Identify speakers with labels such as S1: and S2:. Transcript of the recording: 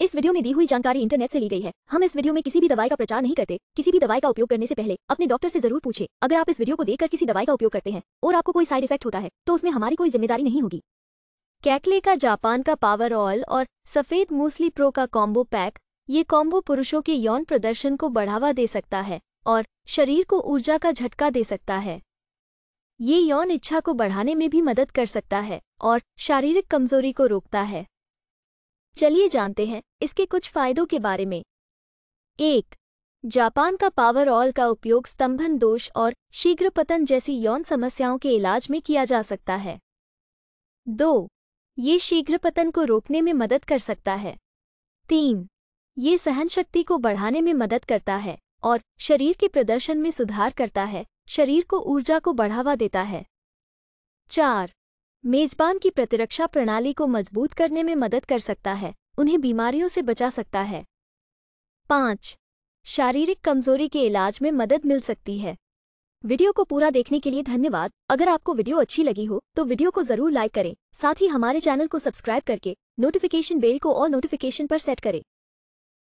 S1: इस वीडियो में दी हुई जानकारी इंटरनेट से ली गई है हम इस वीडियो में किसी भी दवाई का प्रचार नहीं करते किसी भी दवाई का उपयोग करने से पहले अपने डॉक्टर से जरूर पूछे अगर आप इस वीडियो को देखकर किसी दवाई का उपयोग करते हैं और आपको कोई साइड इफेक्ट होता है तो उसमें हमारी कोई जिम्मेदारी नहीं होगी कैकले का जापान का पावर ऑयल और सफेद मूसली प्रो का कॉम्बो पैक ये कॉम्बो पुरुषों के यौन प्रदर्शन को बढ़ावा दे सकता है और शरीर को ऊर्जा का झटका दे सकता है ये यौन इच्छा को बढ़ाने में भी मदद कर सकता है और शारीरिक कमजोरी को रोकता है चलिए जानते हैं इसके कुछ फायदों के बारे में एक जापान का पावर ऑयल का उपयोग स्तंभन दोष और शीघ्र पतन जैसी यौन समस्याओं के इलाज में किया जा सकता है दो ये शीघ्र पतन को रोकने में मदद कर सकता है तीन ये सहन शक्ति को बढ़ाने में मदद करता है और शरीर के प्रदर्शन में सुधार करता है शरीर को ऊर्जा को बढ़ावा देता है चार मेजबान की प्रतिरक्षा प्रणाली को मजबूत करने में मदद कर सकता है उन्हें बीमारियों से बचा सकता है पाँच शारीरिक कमजोरी के इलाज में मदद मिल सकती है वीडियो को पूरा देखने के लिए धन्यवाद अगर आपको वीडियो अच्छी लगी हो तो वीडियो को जरूर लाइक करें साथ ही हमारे चैनल को सब्सक्राइब करके नोटिफिकेशन बेल को और नोटिफिकेशन पर सेट करें